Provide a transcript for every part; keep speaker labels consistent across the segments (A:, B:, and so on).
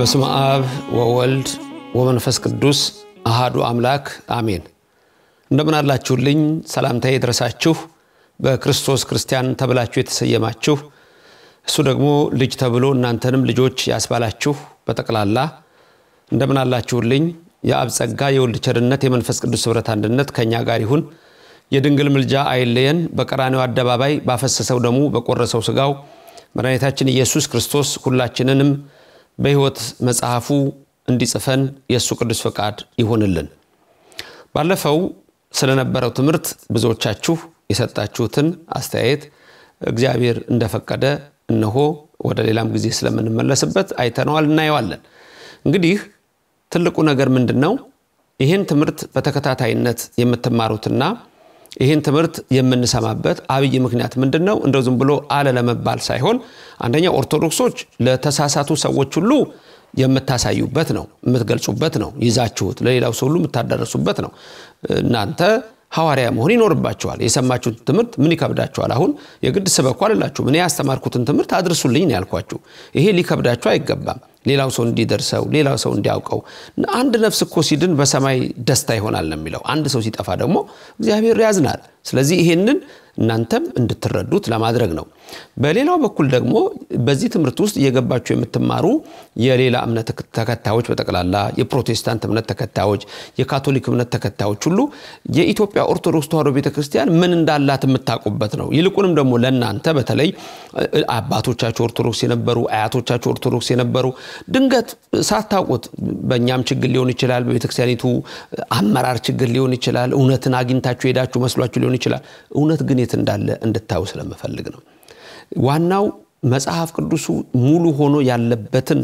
A: በስመ አብ ወወልድ ወመንፈስ ቅዱስ አሃዱ አምላክ አሜን። እንደምን አላችሁልኝ? ሰላምታ የደረሳችሁ በክርስቶስ ክርስቲያን ተብላችሁ የተሰየማችሁ እሱ ደግሞ ልጅ ተብሎ እናንተንም ልጆች ያስባላችሁ በጠቅላላ እንደምን አላችሁልኝ? የአብፀጋ የወልድ ቸርነት የመንፈስ ቅዱስ ህብረት አንድነት ከእኛ ጋር ይሁን። የድንግል ምልጃ አይለየን። በቀራኔው አደባባይ ባፈሰሰው ደሙ በቆረሰው ስጋው መድኃኒታችን ኢየሱስ ክርስቶስ ሁላችንንም በሕይወት መጽሐፉ እንዲጽፈን የእሱ ቅዱስ ፈቃድ ይሆንልን። ባለፈው ስለነበረው ትምህርት ብዙዎቻችሁ የሰጣችሁትን አስተያየት እግዚአብሔር እንደፈቀደ እነሆ ወደ ሌላም ጊዜ ስለምንመለስበት አይተነዋል፣ እናየዋለን። እንግዲህ ትልቁ ነገር ምንድን ነው? ይህን ትምህርት በተከታታይነት የምትማሩትና ይህን ትምህርት የምንሰማበት አብይ ምክንያት ምንድን ነው? እንደ ዝም ብሎ አለ ለመባል ሳይሆን አንደኛ ኦርቶዶክሶች ለተሳሳቱ ሰዎች ሁሉ የምታሳዩበት ነው፣ የምትገልጹበት ነው፣ ይዛችሁት ለሌላው ሰው ሁሉ የምታዳረሱበት ነው እናንተ ሐዋርያ መሆን ይኖርባቸዋል። የሰማችሁት ትምህርት ምን ይከብዳቸዋል አሁን የግድ ስበኩ አልላችሁም። ምን ያስተማርኩትን ትምህርት አድርሱልኝ ነው ያልኳችሁ። ይሄ ሊከብዳችሁ አይገባም። ሌላው ሰው እንዲደርሰው፣ ሌላው ሰው እንዲያውቀው። አንድ ነፍስ እኮ ሲድን በሰማይ ደስታ ይሆናል ነው የሚለው። አንድ ሰው ሲጠፋ ደግሞ እግዚአብሔር ያዝናል። ስለዚህ ይሄንን እናንተም እንድትረዱት ለማድረግ ነው። በሌላው በኩል ደግሞ በዚህ ትምህርት ውስጥ እየገባችሁ የምትማሩ የሌላ እምነት ተከታዮች በጠቅላላ የፕሮቴስታንት እምነት ተከታዮች፣ የካቶሊክ እምነት ተከታዮች ሁሉ የኢትዮጵያ ኦርቶዶክስ ተዋህዶ ቤተክርስቲያን ምን እንዳላት የምታውቁበት ነው። ይልቁንም ደግሞ ለእናንተ በተለይ አባቶቻቸው ኦርቶዶክስ የነበሩ አያቶቻቸው ኦርቶዶክስ የነበሩ ድንገት ሳታውቁት በእኛም ችግር ሊሆን ይችላል፣ በቤተክርስቲያኒቱ አመራር ችግር ሊሆን ይችላል፣ እውነትን አግኝታችሁ ሄዳችሁ መስሏችሁ ሊሆን ይችላል። እውነት ግን የት እንዳለ እንድታዩ ስለምፈልግ ነው። ዋናው መጽሐፍ ቅዱሱ ሙሉ ሆኖ ያለበትን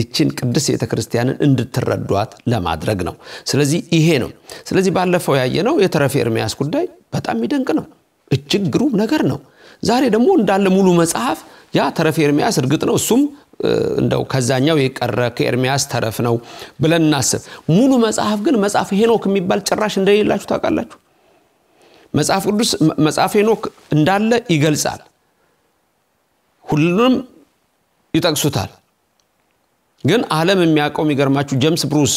A: እችን ቅድስት ቤተ ክርስቲያንን እንድትረዷት ለማድረግ ነው። ስለዚህ ይሄ ነው። ስለዚህ ባለፈው ያየነው የተረፈ ኤርሚያስ ጉዳይ በጣም ይደንቅ ነው። እጅግ ግሩም ነገር ነው። ዛሬ ደግሞ እንዳለ ሙሉ መጽሐፍ ያ ተረፈ ኤርሚያስ እርግጥ ነው እሱም እንደው ከዛኛው የቀረ ከኤርሚያስ ተረፍ ነው ብለን እናስብ። ሙሉ መጽሐፍ ግን መጽሐፍ ሄኖክ የሚባል ጭራሽ እንደሌላችሁ ታውቃላችሁ። መጽሐፍ ቅዱስ መጽሐፍ ሄኖክ እንዳለ ይገልጻል። ሁሉንም ይጠቅሱታል። ግን ዓለም የሚያውቀው የሚገርማችሁ ጀምስ ብሩስ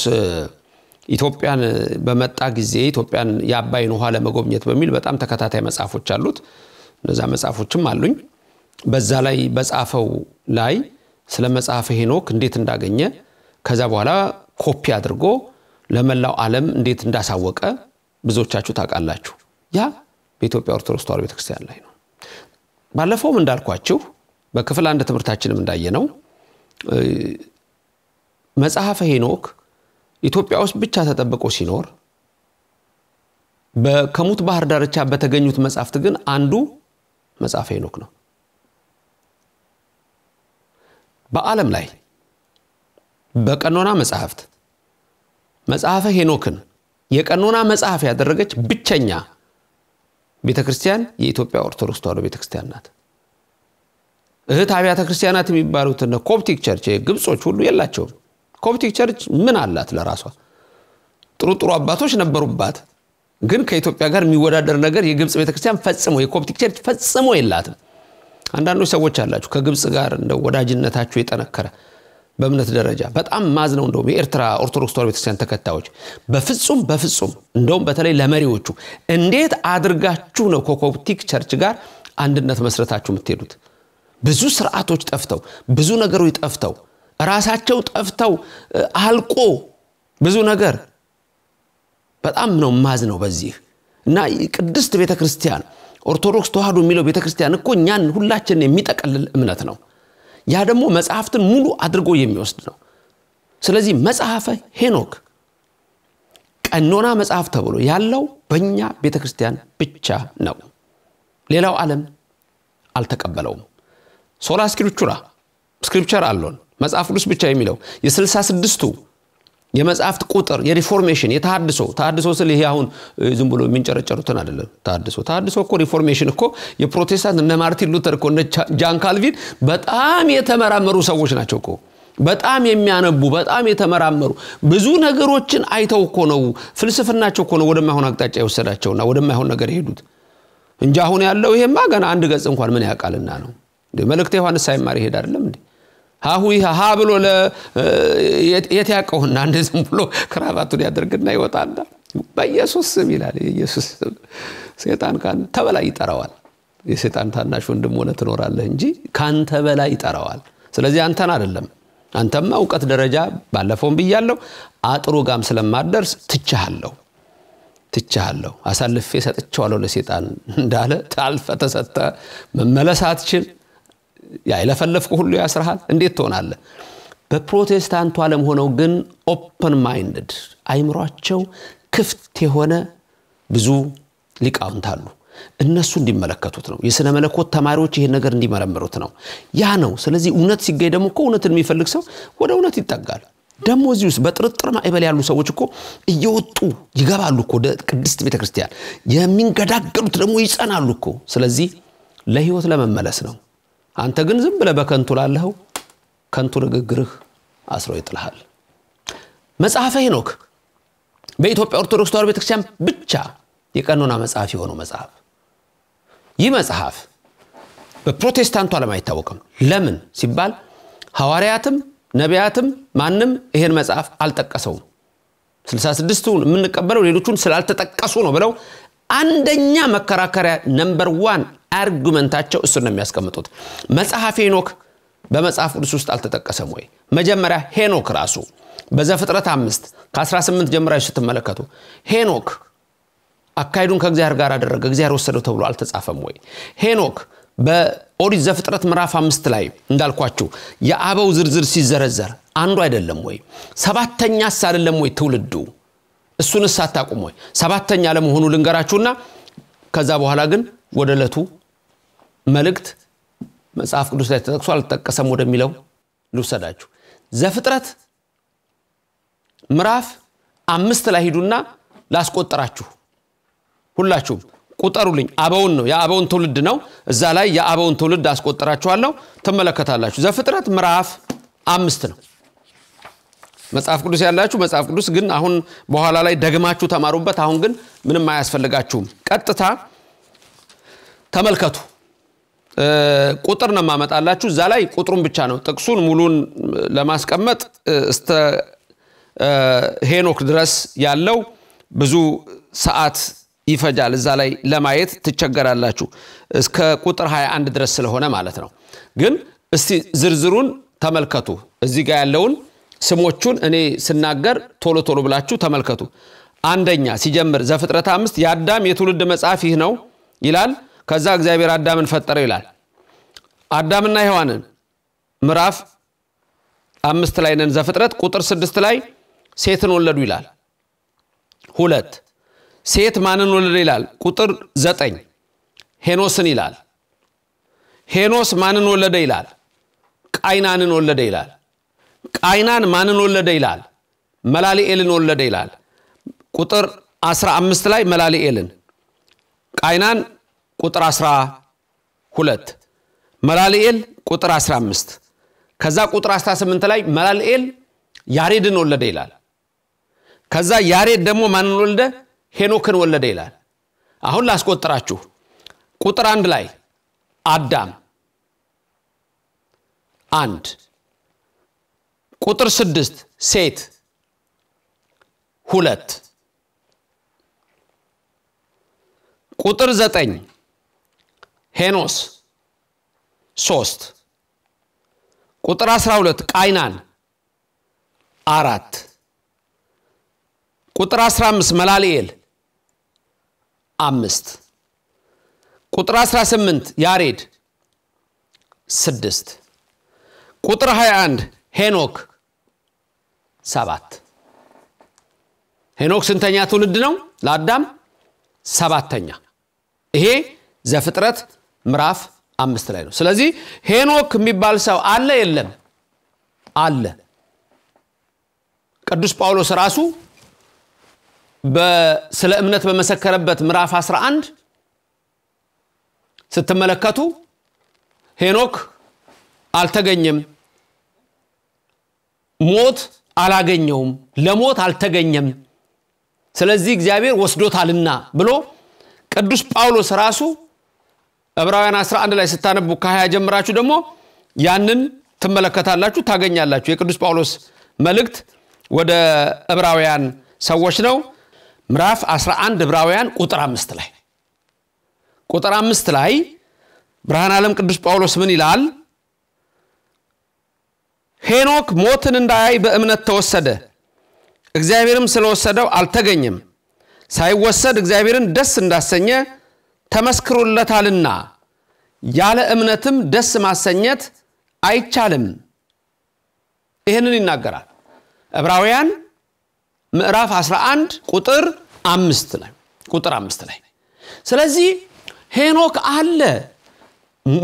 A: ኢትዮጵያን በመጣ ጊዜ ኢትዮጵያን የአባይን ውሃ ለመጎብኘት በሚል በጣም ተከታታይ መጽሐፎች አሉት። እነዛ መጽሐፎችም አሉኝ። በዛ ላይ በጻፈው ላይ ስለ መጽሐፈ ሄኖክ እንዴት እንዳገኘ ከዛ በኋላ ኮፒ አድርጎ ለመላው ዓለም እንዴት እንዳሳወቀ ብዙዎቻችሁ ታውቃላችሁ። ያ በኢትዮጵያ ኦርቶዶክስ ተዋሕዶ ቤተክርስቲያን ላይ ነው። ባለፈውም እንዳልኳችሁ በክፍል አንድ ትምህርታችንም ነው። መጽሐፈ ሄኖክ ኢትዮጵያ ውስጥ ብቻ ተጠብቆ ሲኖር ከሙት ባህር ዳርቻ በተገኙት መጽሐፍት ግን አንዱ መጽሐፈ ሄኖክ ነው። በዓለም ላይ በቀኖና መጽሐፍት መጽሐፈ ሄኖክን የቀኖና መጽሐፍ ያደረገች ብቸኛ ቤተክርስቲያን የኢትዮጵያ ኦርቶዶክስ ተዋህዶ ቤተክርስቲያን ናት። እህት አብያተ ክርስቲያናት የሚባሉት እነ ኮፕቲክ ቸርች ግብጾች ሁሉ የላቸውም። ኮፕቲክ ቸርች ምን አላት ለራሷ? ጥሩ ጥሩ አባቶች ነበሩባት፣ ግን ከኢትዮጵያ ጋር የሚወዳደር ነገር የግብፅ ቤተክርስቲያን ፈጽሞ የኮፕቲክ ቸርች ፈጽሞ የላትም። አንዳንዶች ሰዎች አላችሁ ከግብፅ ጋር እንደ ወዳጅነታችሁ የጠነከረ በእምነት ደረጃ በጣም ማዝ ነው። እንደውም የኤርትራ ኦርቶዶክስ ተዋሕዶ ቤተክርስቲያን ተከታዮች በፍጹም በፍጹም እንደውም በተለይ ለመሪዎቹ እንዴት አድርጋችሁ ነው ከኮፕቲክ ቸርች ጋር አንድነት መስረታችሁ የምትሄዱት? ብዙ ስርዓቶች ጠፍተው ብዙ ነገሮች ጠፍተው ራሳቸው ጠፍተው አልቆ ብዙ ነገር በጣም ነው ማዝ ነው በዚህ እና ቅድስት ቤተ ክርስቲያን ኦርቶዶክስ ተዋህዶ የሚለው ቤተ ክርስቲያን እኮ እኛን ሁላችን የሚጠቀልል እምነት ነው። ያ ደግሞ መጽሐፍትን ሙሉ አድርጎ የሚወስድ ነው። ስለዚህ መጽሐፈ ሄኖክ ቀኖና መጽሐፍ ተብሎ ያለው በእኛ ቤተ ክርስቲያን ብቻ ነው። ሌላው ዓለም አልተቀበለውም። ሶላ ስክሪፕቹራ ስክሪፕቸር አለን መጽሐፍ ቅዱስ ብቻ የሚለው የስልሳ ስድስቱ የመጽሐፍት ቁጥር የሪፎርሜሽን የታድሶ ታድሶ ስል ይሄ አሁን ዝም ብሎ የሚንጨረጨሩትን አይደለም። ታድሶ ታድሶ እኮ ሪፎርሜሽን እኮ የፕሮቴስታንት እነ ማርቲን ሉተር እኮ እነ ጃን ካልቪን በጣም የተመራመሩ ሰዎች ናቸው እኮ በጣም የሚያነቡ በጣም የተመራመሩ ብዙ ነገሮችን አይተው እኮ ነው ፍልስፍናቸው እኮ ነው ወደማይሆን አቅጣጫ የወሰዳቸውና ወደማይሆን ነገር የሄዱት እንጂ አሁን ያለው ይሄማ ገና አንድ ገጽ እንኳን ምን ያውቃልና ነው። መልእክተ ዮሐንስ ሳይማር ይሄድ አይደለም እንዴ ሀሁ ሀ ብሎ የት ያቀውና እንደ ዝም ብሎ ክራባቱን ያደርግና ይወጣና በኢየሱስ ስም ይላል ኢየሱስ ስም ሴጣን ተበላይ በላይ ይጠራዋል የሴጣን ታናሽ ወንድም ሆነ ትኖራለህ እንጂ ካንተ በላይ ይጠራዋል ስለዚህ አንተን አይደለም አንተማ እውቀት ደረጃ ባለፈውን ብያለሁ አጥሩ ጋም ስለማደርስ ትችሃለሁ ትችሃለሁ አሳልፌ ሰጥቼዋለሁ ለሴጣን እንዳለ ታልፈ ተሰጠ መመለስ አትችል ያይለፈለፍኩ ሁሉ ያስርሃል። እንዴት ትሆናለህ? በፕሮቴስታንቱ አለም ሆነው ግን ኦፕን ማይንድድ አይምሯቸው ክፍት የሆነ ብዙ ሊቃውንት አሉ። እነሱ እንዲመለከቱት ነው። የሥነ መለኮት ተማሪዎች ይሄን ነገር እንዲመረምሩት ነው። ያ ነው። ስለዚህ እውነት ሲገኝ ደግሞ እኮ እውነትን የሚፈልግ ሰው ወደ እውነት ይጠጋል። ደግሞ እዚህ ውስጥ በጥርጥር ማይበል ያሉ ሰዎች እኮ እየወጡ ይገባሉ እኮ ወደ ቅድስት ቤተ ክርስቲያን። የሚንገዳገሉት ደግሞ ይጸናሉ እኮ። ስለዚህ ለህይወት ለመመለስ ነው። አንተ ግን ዝም ብለ በከንቱ ላለኸው ከንቱ ንግግርህ አስሮ ይጥልሃል። መጽሐፈ ሄኖክ በኢትዮጵያ ኦርቶዶክስ ተዋር ቤተክርስቲያን ብቻ የቀኖና መጽሐፍ የሆነው መጽሐፍ ይህ መጽሐፍ በፕሮቴስታንቱ ዓለም አይታወቅም። ለምን ሲባል ሐዋርያትም ነቢያትም ማንም ይሄን መጽሐፍ አልጠቀሰውም። የምንቀበለው ሌሎቹን ስላልተጠቀሱ ነው ብለው አንደኛ መከራከሪያ ነምበር ዋን አርጉመንታቸው እሱን ነው የሚያስቀምጡት። መጽሐፍ ሄኖክ በመጽሐፍ ቅዱስ ውስጥ አልተጠቀሰም ወይ? መጀመሪያ ሄኖክ ራሱ በዘፍጥረት አምስት ከ18 ጀምራችሁ ስትመለከቱ ሄኖክ አካሄዱን ከእግዚአብሔር ጋር አደረገ፣ እግዚአብሔር ወሰደው ተብሎ አልተጻፈም ወይ? ሄኖክ በኦሪት ዘፍጥረት ምዕራፍ አምስት ላይ እንዳልኳችሁ የአበው ዝርዝር ሲዘረዘር አንዱ አይደለም ወይ? ሰባተኛስ አይደለም ወይ? ትውልዱ እሱንስ አታቁም ወይ? ሰባተኛ ለመሆኑ ልንገራችሁና ከዛ በኋላ ግን ወደ ለቱ መልእክት መጽሐፍ ቅዱስ ላይ ተጠቅሶ አልጠቀሰም ወደሚለው ልውሰዳችሁ። ዘፍጥረት ምዕራፍ አምስት ላይ ሂዱና ላስቆጠራችሁ ሁላችሁም ቁጠሩልኝ። አበውን ነው የአበውን ትውልድ ነው። እዛ ላይ የአበውን ትውልድ አስቆጠራችኋለሁ፣ ትመለከታላችሁ። ዘፍጥረት ምዕራፍ አምስት ነው። መጽሐፍ ቅዱስ ያላችሁ መጽሐፍ ቅዱስ ግን አሁን በኋላ ላይ ደግማችሁ ተማሩበት። አሁን ግን ምንም አያስፈልጋችሁም። ቀጥታ ተመልከቱ። ቁጥር ነው የማመጣላችሁ። እዛ ላይ ቁጥሩን ብቻ ነው ጥቅሱን ሙሉን ለማስቀመጥ እስተ ሄኖክ ድረስ ያለው ብዙ ሰዓት ይፈጃል። እዛ ላይ ለማየት ትቸገራላችሁ። እስከ ቁጥር 21 ድረስ ስለሆነ ማለት ነው። ግን እስቲ ዝርዝሩን ተመልከቱ። እዚህ ጋር ያለውን ስሞቹን እኔ ስናገር ቶሎ ቶሎ ብላችሁ ተመልከቱ። አንደኛ ሲጀምር ዘፍጥረት አምስት የአዳም የትውልድ መጽሐፍ ይህ ነው ይላል። ከዛ እግዚአብሔር አዳምን ፈጠረው ይላል። አዳምና ሔዋንን ምዕራፍ አምስት ላይ ነን ዘፍጥረት ቁጥር ስድስት ላይ ሴትን ወለዱ ይላል። ሁለት ሴት ማንን ወለደ ይላል? ቁጥር ዘጠኝ ሄኖስን ይላል። ሄኖስ ማንን ወለደ ይላል? ቃይናንን ወለደ ይላል። ቃይናን ማንን ወለደ ይላል? መላሊኤልን ወለደ ይላል። ቁጥር አስራ አምስት ላይ መላሊኤልን ቃይናን ቁጥር 12 መላልኤል ቁጥር 15 ከዛ ቁጥር 18 ላይ መላልኤል ያሬድን ወለደ ይላል ከዛ ያሬድ ደግሞ ማንን ወለደ ሄኖክን ወለደ ይላል አሁን ላስቆጥራችሁ ቁጥር አንድ ላይ አዳም አንድ ቁጥር ስድስት ሴት ሁለት ቁጥር ዘጠኝ ሄኖስ ሶስት ቁጥር 12 ቃይናን አራት ቁጥር 15 መላልኤል አምስት ቁጥር 18 ያሬድ ስድስት ቁጥር 21 ሄኖክ ሰባት ሄኖክ ስንተኛ ትውልድ ነው? ለአዳም ሰባተኛ። ይሄ ዘፍጥረት ምዕራፍ አምስት ላይ ነው። ስለዚህ ሄኖክ የሚባል ሰው አለ የለም? አለ። ቅዱስ ጳውሎስ ራሱ ስለ እምነት በመሰከረበት ምዕራፍ 11 ስትመለከቱ ሄኖክ አልተገኘም፣ ሞት አላገኘውም፣ ለሞት አልተገኘም፣ ስለዚህ እግዚአብሔር ወስዶታልና ብሎ ቅዱስ ጳውሎስ ራሱ ዕብራውያን 11 ላይ ስታነቡ ከሀያ ጀምራችሁ ደግሞ ያንን ትመለከታላችሁ ታገኛላችሁ የቅዱስ ጳውሎስ መልእክት ወደ ዕብራውያን ሰዎች ነው ምራፍ 11 ዕብራውያን ቁጥር አምስት ላይ ቁጥር አምስት ላይ ብርሃን ዓለም ቅዱስ ጳውሎስ ምን ይላል ሄኖክ ሞትን እንዳያይ በእምነት ተወሰደ እግዚአብሔርም ስለወሰደው አልተገኘም ሳይወሰድ እግዚአብሔርን ደስ እንዳሰኘ ተመስክሮለታልና ያለ እምነትም ደስ ማሰኘት አይቻልም። ይህንን ይናገራል ዕብራውያን ምዕራፍ 11 ቁጥር አምስት ላይ ቁጥር አምስት ላይ ስለዚህ ሄኖክ አለ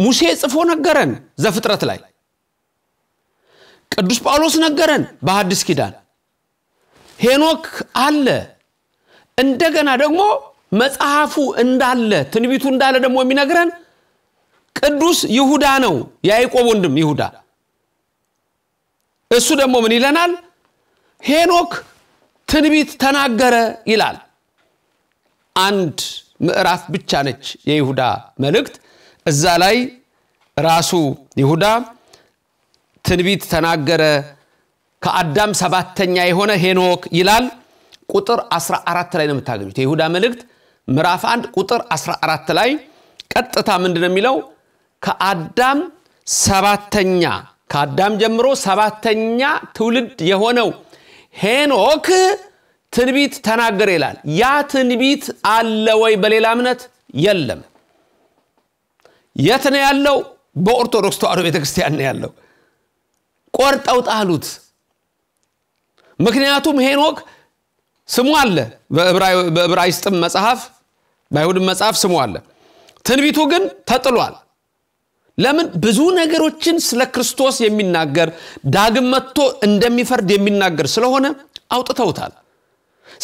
A: ሙሴ ጽፎ ነገረን ዘፍጥረት ላይ ቅዱስ ጳውሎስ ነገረን በሐዲስ ኪዳን ሄኖክ አለ እንደገና ደግሞ መጽሐፉ እንዳለ ትንቢቱ እንዳለ ደግሞ የሚነግረን ቅዱስ ይሁዳ ነው የያይቆብ ወንድም ይሁዳ እሱ ደግሞ ምን ይለናል ሄኖክ ትንቢት ተናገረ ይላል አንድ ምዕራፍ ብቻ ነች የይሁዳ መልእክት እዛ ላይ ራሱ ይሁዳ ትንቢት ተናገረ ከአዳም ሰባተኛ የሆነ ሄኖክ ይላል ቁጥር 14 ላይ ነው የምታገኙት የይሁዳ መልእክት ምዕራፍ 1 ቁጥር 14 ላይ ቀጥታ ምንድን ነው የሚለው ከአዳም ሰባተኛ ከአዳም ጀምሮ ሰባተኛ ትውልድ የሆነው ሄኖክ ትንቢት ተናገረ ይላል። ያ ትንቢት አለ ወይ? በሌላ እምነት የለም። የት ነው ያለው? በኦርቶዶክስ ተዋሕዶ ቤተክርስቲያን ነው ያለው። ቆርጠው ጣሉት። ምክንያቱም ሄኖክ ስሙ አለ በዕብራይስጥም መጽሐፍ በአይሁድም መጽሐፍ ስሙ አለ። ትንቢቱ ግን ተጥሏል። ለምን? ብዙ ነገሮችን ስለ ክርስቶስ የሚናገር ዳግም መጥቶ እንደሚፈርድ የሚናገር ስለሆነ አውጥተውታል።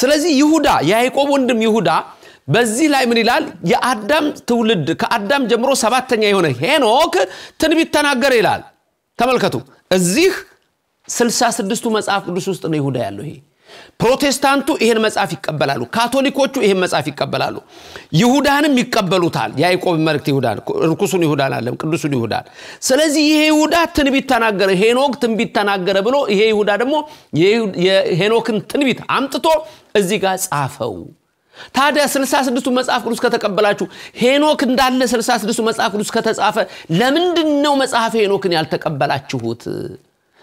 A: ስለዚህ ይሁዳ የያይቆብ ወንድም ይሁዳ በዚህ ላይ ምን ይላል? የአዳም ትውልድ ከአዳም ጀምሮ ሰባተኛ የሆነ ሄኖክ ትንቢት ተናገር ይላል። ተመልከቱ እዚህ ስልሳ ስድስቱ መጽሐፍ ቅዱስ ውስጥ ነው ይሁዳ ያለው ይሄ ፕሮቴስታንቱ ይሄን መጽሐፍ ይቀበላሉ ካቶሊኮቹ ይሄን መጽሐፍ ይቀበላሉ ይሁዳንም ይቀበሉታል ያዕቆብ መልክት ይሁዳን ርኩሱን ይሁዳን አለም ቅዱሱን ይሁዳን ስለዚህ ይሄ ይሁዳ ትንቢት ተናገረ ሄኖክ ትንቢት ተናገረ ብሎ ይሄ ይሁዳ ደግሞ የሄኖክን ትንቢት አምጥቶ እዚህ ጋር ጻፈው ታዲያ 66ቱ መጽሐፍ ቅዱስ ከተቀበላችሁ ሄኖክ እንዳለ 66ቱ መጽሐፍ ቅዱስ ከተጻፈ ለምንድን ነው መጽሐፍ ሄኖክን ያልተቀበላችሁት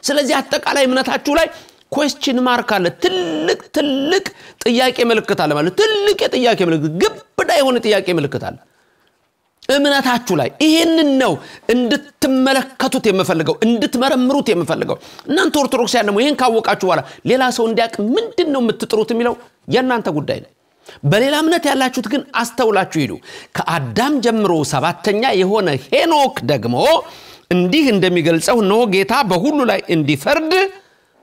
A: ስለዚህ አጠቃላይ እምነታችሁ ላይ ኮስችን ማርክ አለ። ትልቅ ትልቅ ጥያቄ ምልክት አለ ማለት ትልቅ የጥያቄ ምልክት ግብዳ የሆነ ጥያቄ ምልክት አለ እምነታችሁ ላይ ይህንን ነው እንድትመለከቱት የምፈልገው እንድትመረምሩት የምፈልገው። እናንተ ኦርቶዶክስ ደግሞ ይህን ካወቃችሁ በኋላ ሌላ ሰው እንዲያቅ ምንድን ነው የምትጥሩት የሚለው የእናንተ ጉዳይ ነው። በሌላ እምነት ያላችሁት ግን አስተውላችሁ ሂዱ። ከአዳም ጀምሮ ሰባተኛ የሆነ ሄኖክ ደግሞ እንዲህ እንደሚገልጸው ኖ ጌታ በሁሉ ላይ እንዲፈርድ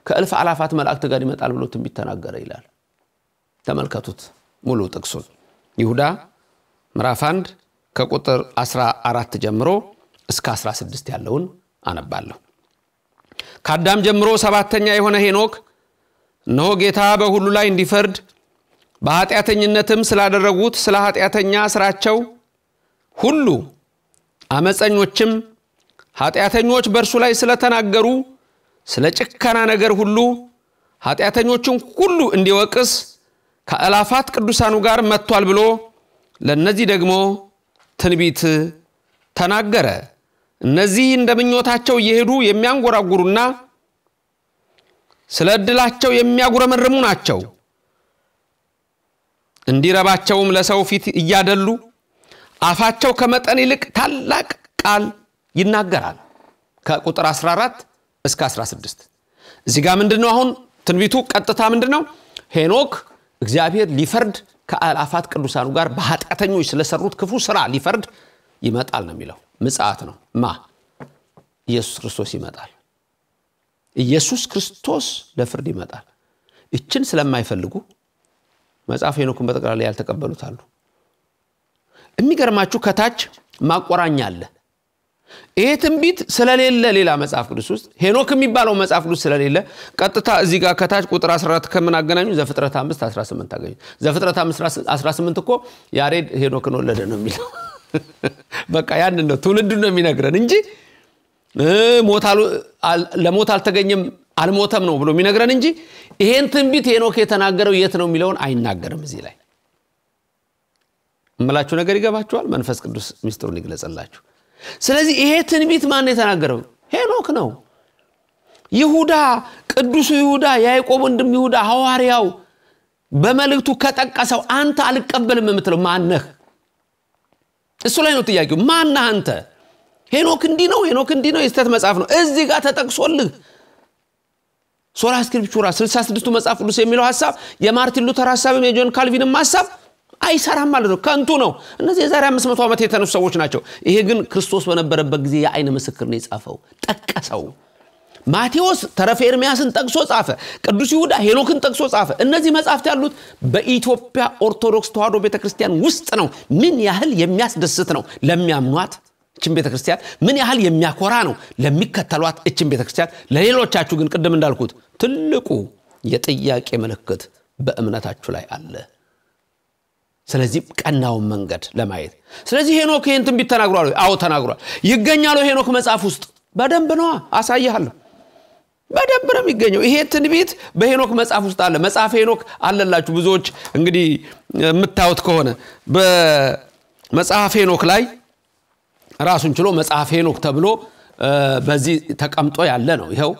A: ከእልፍ አላፋት መላእክት ጋር ይመጣል ብሎ ትንቢት ተናገረ ይላል። ተመልከቱት ሙሉ ጥቅሱን ይሁዳ ምራፍ 1 ከቁጥር 14 ጀምሮ እስከ 16 ያለውን አነባለሁ። ከአዳም ጀምሮ ሰባተኛ የሆነ ሄኖክ እነሆ ጌታ በሁሉ ላይ እንዲፈርድ በኃጢአተኝነትም ስላደረጉት ስለ ኃጢአተኛ ስራቸው ሁሉ አመፀኞችም ኃጢአተኞች በእርሱ ላይ ስለተናገሩ ስለ ጭከና ነገር ሁሉ ኃጢአተኞቹን ሁሉ እንዲወቅስ ከአላፋት ቅዱሳኑ ጋር መጥቷል ብሎ ለእነዚህ ደግሞ ትንቢት ተናገረ። እነዚህ እንደ ምኞታቸው እየሄዱ የሚያንጎራጉሩና ስለ ዕድላቸው የሚያጉረመርሙ ናቸው። እንዲረባቸውም ለሰው ፊት እያደሉ አፋቸው ከመጠን ይልቅ ታላቅ ቃል ይናገራል። ከቁጥር 14 እስከ 16 እዚህ ጋር ምንድን ነው አሁን ትንቢቱ ቀጥታ ምንድን ነው ሄኖክ እግዚአብሔር ሊፈርድ ከአላፋት ቅዱሳኑ ጋር በኃጢአተኞች ስለሰሩት ክፉ ስራ ሊፈርድ ይመጣል ነው የሚለው ምጽት ነው ማ ኢየሱስ ክርስቶስ ይመጣል ኢየሱስ ክርስቶስ ለፍርድ ይመጣል እችን ስለማይፈልጉ መጽሐፍ ሄኖክን በጠቅላላ ያልተቀበሉት አሉ የሚገርማችሁ ከታች ማቆራኛ አለ ይሄ ትንቢት ስለሌለ ሌላ መጽሐፍ ቅዱስ ውስጥ ሄኖክ የሚባለው መጽሐፍ ቅዱስ ስለሌለ ቀጥታ እዚህ ጋር ከታች ቁጥር 14 ከምናገናኙ ዘፍጥረት 5 18 ታገኙ ዘፍጥረት 18 እኮ ያሬድ ሄኖክን ወለደ ነው የሚለው በቃ ያን ነው ትውልድ ነው የሚነግረን እንጂ ለሞት አልተገኘም አልሞተም ነው ብሎ የሚነግረን እንጂ ይሄን ትንቢት ሄኖክ የተናገረው የት ነው የሚለውን አይናገርም እዚህ ላይ እምላችሁ ነገር ይገባችኋል መንፈስ ቅዱስ ሚስጥሩን ይግለጽላችሁ ስለዚህ ይሄ ትንቢት ማን የተናገረው ሄኖክ ነው ይሁዳ ቅዱሱ ይሁዳ ያዕቆብ ወንድም ይሁዳ ሐዋርያው በመልእክቱ ከጠቀሰው አንተ አልቀበልም የምትለው ማነህ እሱ ላይ ነው ጥያቄው ማነህ አንተ ሄኖክ እንዲ ነው ሄኖክ እንዲህ ነው የስተት መጽሐፍ ነው እዚህ ጋር ተጠቅሶልህ ሶላ ስክሪፕቹራ 66ቱ መጽሐፍ ቅዱስ የሚለው ሀሳብ የማርቲን ሉተር ሀሳብም የጆን ካልቪንም ሀሳብ አይሰራም ማለት ነው። ከንቱ ነው። እነዚህ የዛሬ 500 ዓመት የተነሱ ሰዎች ናቸው። ይሄ ግን ክርስቶስ በነበረበት ጊዜ የአይን ምስክር ነው የጻፈው፣ ጠቀሰው። ማቴዎስ ተረፈ ኤርሚያስን ጠቅሶ ጻፈ። ቅዱስ ይሁዳ ሄኖክን ጠቅሶ ጻፈ። እነዚህ መጻሕፍት ያሉት በኢትዮጵያ ኦርቶዶክስ ተዋሕዶ ቤተክርስቲያን ውስጥ ነው። ምን ያህል የሚያስደስት ነው ለሚያምኗት እችን ቤተክርስቲያን ምን ያህል የሚያኮራ ነው ለሚከተሏት እችን ቤተክርስቲያን። ለሌሎቻችሁ ግን ቅድም እንዳልኩት ትልቁ የጥያቄ ምልክት በእምነታችሁ ላይ አለ። ስለዚህ ቀናውን መንገድ ለማየት ስለዚህ ሄኖክ ይህን ትንቢት ተናግሯል አዎ ተናግሯል ይገኛለሁ ሄኖክ መጽሐፍ ውስጥ በደንብ ነዋ አሳይሃለሁ በደንብ ነው የሚገኘው ይሄ ትንቢት በሄኖክ መጽሐፍ ውስጥ አለ መጽሐፍ ሄኖክ አለላችሁ ብዙዎች እንግዲህ የምታዩት ከሆነ በመጽሐፍ ሄኖክ ላይ ራሱን ችሎ መጽሐፍ ሄኖክ ተብሎ በዚህ ተቀምጦ ያለ ነው ይኸው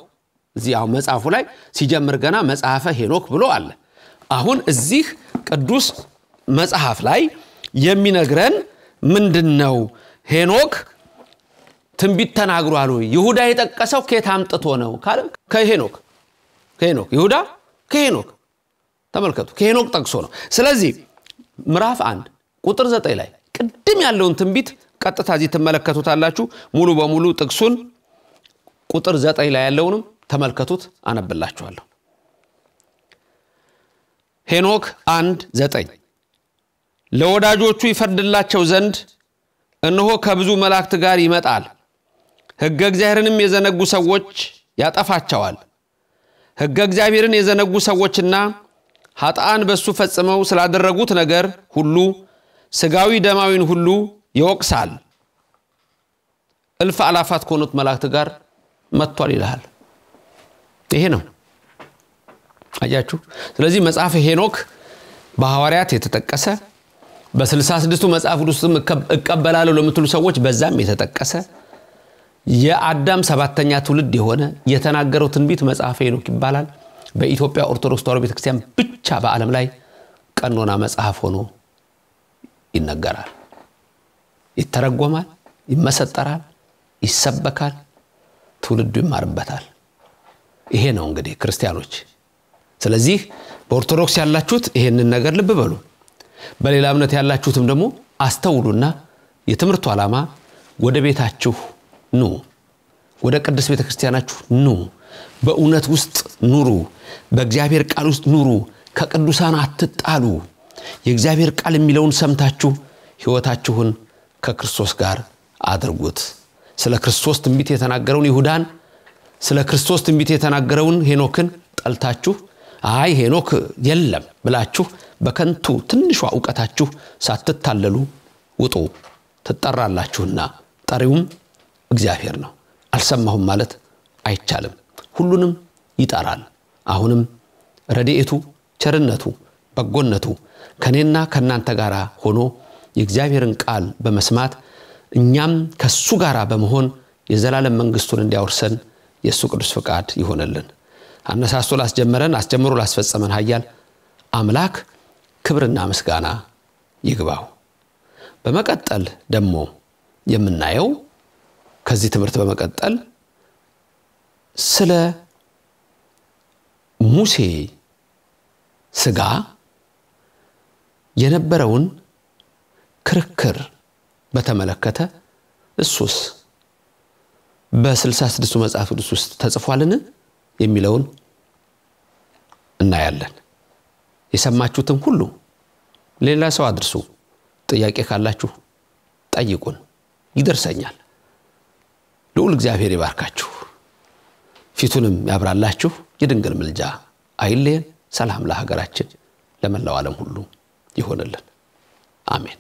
A: እዚህ አሁን መጽሐፉ ላይ ሲጀምር ገና መጽሐፈ ሄኖክ ብሎ አለ አሁን እዚህ ቅዱስ መጽሐፍ ላይ የሚነግረን ምንድን ነው ሄኖክ ትንቢት ተናግሯል ወይ ይሁዳ የጠቀሰው ኬት አምጥቶ ነው ካለ ከሄኖክ ከሄኖክ ይሁዳ ከሄኖክ ተመልከቱ ከሄኖክ ጠቅሶ ነው ስለዚህ ምዕራፍ አንድ ቁጥር ዘጠኝ ላይ ቅድም ያለውን ትንቢት ቀጥታ እዚህ ትመለከቱታላችሁ ሙሉ በሙሉ ጥቅሱን ቁጥር ዘጠኝ ላይ ያለውንም ተመልከቱት አነብላችኋለሁ ሄኖክ አንድ ዘጠኝ ለወዳጆቹ ይፈርድላቸው ዘንድ እነሆ ከብዙ መላእክት ጋር ይመጣል። ሕገ እግዚአብሔርንም የዘነጉ ሰዎች ያጠፋቸዋል። ሕገ እግዚአብሔርን የዘነጉ ሰዎችና ኃጥአን በእሱ ፈጽመው ስላደረጉት ነገር ሁሉ ስጋዊ ደማዊን ሁሉ ይወቅሳል። እልፍ አላፋት ከሆኑት መላእክት ጋር መጥቷል ይልሃል። ይሄ ነው አያችሁ። ስለዚህ መጽሐፈ ሄኖክ በሐዋርያት የተጠቀሰ በ66ቱ መጽሐፍ ቅዱስም እቀበላለሁ ለምትሉ ሰዎች በዛም የተጠቀሰ የአዳም ሰባተኛ ትውልድ የሆነ የተናገረው ትንቢት መጽሐፈ ሄኖክ ይባላል። በኢትዮጵያ ኦርቶዶክስ ተዋሮ ቤተክርስቲያን ብቻ በዓለም ላይ ቀኖና መጽሐፍ ሆኖ ይነገራል፣ ይተረጎማል፣ ይመሰጠራል፣ ይሰበካል፣ ትውልዱ ይማርበታል። ይሄ ነው እንግዲህ ክርስቲያኖች። ስለዚህ በኦርቶዶክስ ያላችሁት ይሄንን ነገር ልብ በሉ። በሌላ እምነት ያላችሁትም ደግሞ አስተውሉና የትምህርቱ ዓላማ ወደ ቤታችሁ ኑ፣ ወደ ቅዱስ ቤተ ክርስቲያናችሁ ኑ፣ በእውነት ውስጥ ኑሩ፣ በእግዚአብሔር ቃል ውስጥ ኑሩ፣ ከቅዱሳን አትጣሉ። የእግዚአብሔር ቃል የሚለውን ሰምታችሁ ሕይወታችሁን ከክርስቶስ ጋር አድርጉት። ስለ ክርስቶስ ትንቢት የተናገረውን ይሁዳን፣ ስለ ክርስቶስ ትንቢት የተናገረውን ሄኖክን ጠልታችሁ አይ ሄኖክ የለም ብላችሁ በከንቱ ትንሿ እውቀታችሁ ሳትታለሉ ውጡ ትጠራላችሁና ጠሪውም እግዚአብሔር ነው። አልሰማሁም ማለት አይቻልም። ሁሉንም ይጠራል። አሁንም ረድኤቱ፣ ቸርነቱ፣ በጎነቱ ከእኔና ከእናንተ ጋር ሆኖ የእግዚአብሔርን ቃል በመስማት እኛም ከሱ ጋር በመሆን የዘላለም መንግስቱን እንዲያወርሰን የእሱ ቅዱስ ፍቃድ ይሆነልን። አነሳስቶ ላስጀመረን አስጀምሮ ላስፈጸመን ሀያል አምላክ ክብርና ምስጋና ይግባው። በመቀጠል ደግሞ የምናየው ከዚህ ትምህርት በመቀጠል ስለ ሙሴ ስጋ የነበረውን ክርክር በተመለከተ እሱስ በስልሳ ስድስቱ መጽሐፍ ቅዱስ ውስጥ ተጽፏልን የሚለውን እናያለን። የሰማችሁትን ሁሉ ሌላ ሰው አድርሱ። ጥያቄ ካላችሁ ጠይቁን፣ ይደርሰኛል። ልዑል እግዚአብሔር ይባርካችሁ፣ ፊቱንም ያብራላችሁ። የድንግል ምልጃ አይለየን። ሰላም ለሀገራችን፣ ለመላው ዓለም ሁሉ ይሆንልን። አሜን።